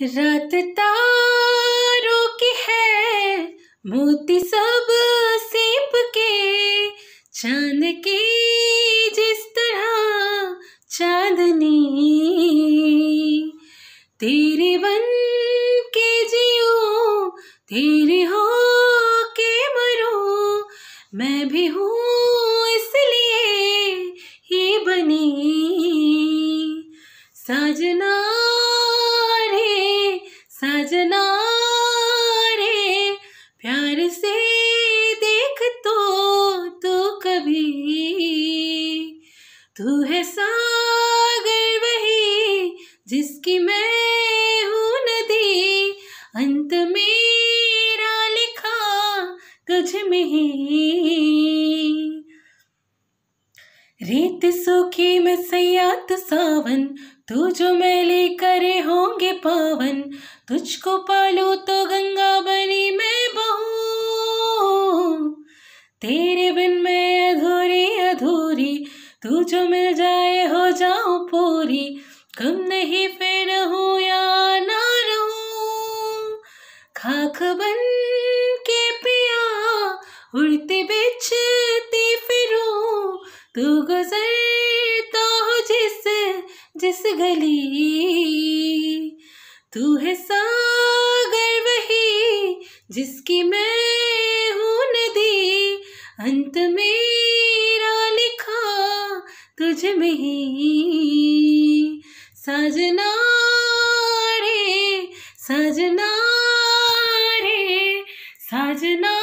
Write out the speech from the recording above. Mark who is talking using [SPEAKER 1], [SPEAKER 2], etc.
[SPEAKER 1] रात तारों की है मोती सब सीप के चांद की जिस तरह चांदनी तेरे बन के जियो तेरे हो के मरो मैं भी हूँ इसलिए ही बनी साजना सजना रे प्यार से देख तो तो कभी तू है सागर वही जिसकी मैं हूँ नदी अंत मेरा लिखा तुझ में ही रेत सूखी में सयात सावन तू जो मेले करे होंगे पावन तुझको पालो तो गंगा बनी मैं बहू तेरे बिन मैं अधूरी अधूरी तू जो मिल जाए हो जाऊं पूरी कम नहीं फिर हूँ या ना रहूं खाक बन के पिया उड़ती बेचती फिरूं तू गुजर तो जिस जिस गली तू है सागर वही जिसकी मैं हूँ नदी अंत मेरा लिखा तुझ में ही सजना रे सजना रे सजना